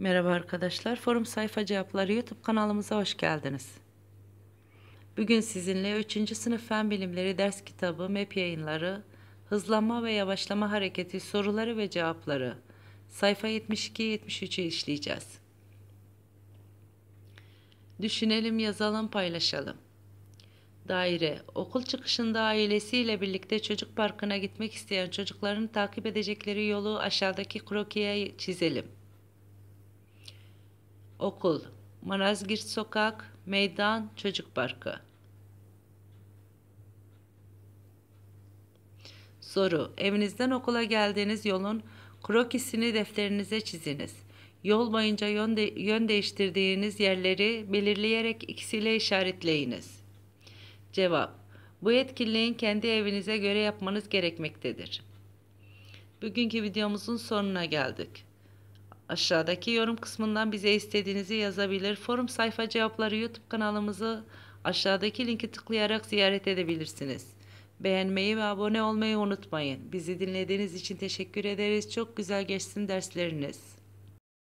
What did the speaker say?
Merhaba arkadaşlar, Forum Sayfa Cevapları YouTube kanalımıza hoş geldiniz. Bugün sizinle 3. Sınıf Fen Bilimleri Ders Kitabı MEP yayınları, hızlanma ve yavaşlama hareketi soruları ve cevapları, sayfa 72-73'ü işleyeceğiz. Düşünelim, yazalım, paylaşalım. Daire, okul çıkışında ailesiyle birlikte çocuk parkına gitmek isteyen çocukların takip edecekleri yolu aşağıdaki krokiye çizelim okul, Marazgirt Sokak, meydan, çocuk parkı. Soru. Evinizden okula geldiğiniz yolun krokisini defterinize çiziniz. Yol boyunca yön, de yön değiştirdiğiniz yerleri belirleyerek ikisiyle işaretleyiniz. Cevap. Bu etkinliğin kendi evinize göre yapmanız gerekmektedir. Bugünkü videomuzun sonuna geldik. Aşağıdaki yorum kısmından bize istediğinizi yazabilir. Forum sayfa cevapları YouTube kanalımızı aşağıdaki linki tıklayarak ziyaret edebilirsiniz. Beğenmeyi ve abone olmayı unutmayın. Bizi dinlediğiniz için teşekkür ederiz. Çok güzel geçsin dersleriniz.